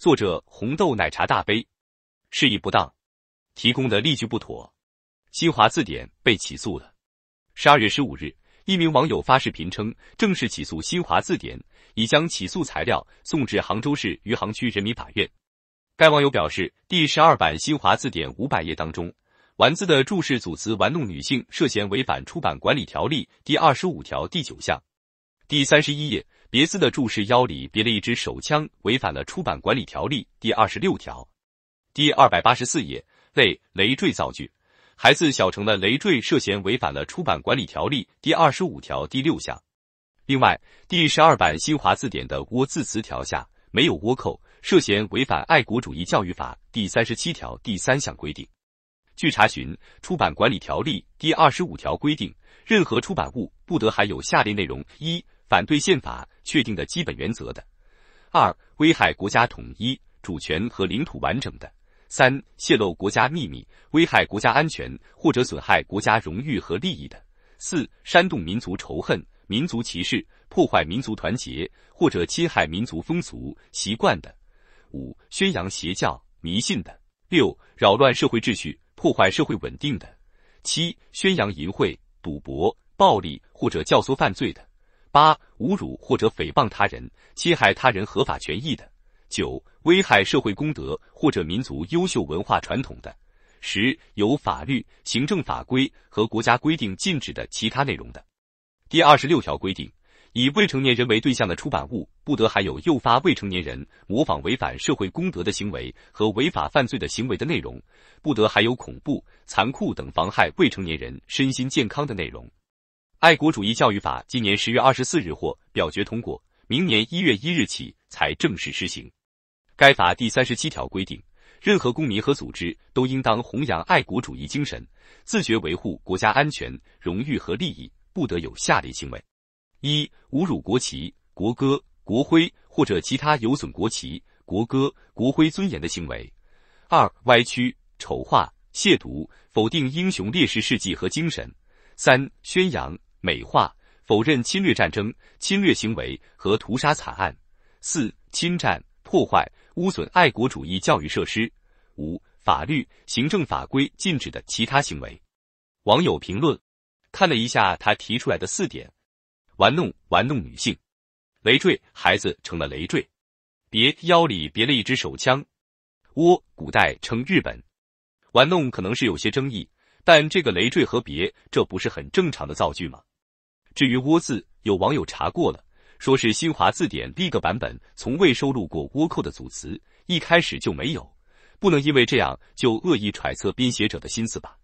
作者红豆奶茶大杯，示意不当，提供的例句不妥，新华字典被起诉了。十二月十五日，一名网友发视频称，正式起诉新华字典，已将起诉材料送至杭州市余杭区人民法院。该网友表示，第十二版新华字典五百页当中，“丸子的注释组词“玩弄女性”涉嫌违反《出版管理条例》第二十五条第九项。第三十一页。别字的注释腰里别了一支手枪，违反了《出版管理条例》第二十六条。第二百八十四页类累赘造句，孩子小成的累赘涉嫌违反了《出版管理条例》第二十五条第六项。另外，第十二版新华字典的“倭”字词条下没有“倭寇”，涉嫌违反《爱国主义教育法》第三十七条第三项规定。据查询，《出版管理条例》第二十五条规定，任何出版物不得含有下列内容：一、反对宪法。确定的基本原则的；二、危害国家统一、主权和领土完整的；三、泄露国家秘密，危害国家安全或者损害国家荣誉和利益的；四、煽动民族仇恨、民族歧视，破坏民族团结或者侵害民族风俗习惯的；五、宣扬邪教、迷信的；六、扰乱社会秩序，破坏社会稳定的；七、宣扬淫秽、赌博、暴力或者教唆犯罪的。八、侮辱或者诽谤他人、侵害他人合法权益的；九、危害社会公德或者民族优秀文化传统的；十、有法律、行政法规和国家规定禁止的其他内容的。第二十六条规定，以未成年人为对象的出版物，不得含有诱发未成年人模仿违反社会公德的行为和违法犯罪的行为的内容，不得含有恐怖、残酷等妨害未成年人身心健康的内容。爱国主义教育法今年十月二十四日获表决通过，明年一月一日起才正式施行。该法第三十七条规定，任何公民和组织都应当弘扬爱国主义精神，自觉维护国家安全、荣誉和利益，不得有下列行为：一、侮辱国旗、国歌、国徽或者其他有损国旗、国歌、国徽尊严的行为；二、歪曲、丑化、亵渎、否定英雄烈士事迹和精神；三、宣扬美化、否认侵略战争、侵略行为和屠杀惨案；四、侵占、破坏、污损爱国主义教育设施；五、法律、行政法规禁止的其他行为。网友评论：看了一下他提出来的四点，玩弄、玩弄女性，累赘，孩子成了累赘，别腰里别了一支手枪，倭古代称日本，玩弄可能是有些争议，但这个累赘和别，这不是很正常的造句吗？至于“倭”字，有网友查过了，说是新华字典一个版本从未收录过“倭寇”的组词，一开始就没有，不能因为这样就恶意揣测编写者的心思吧。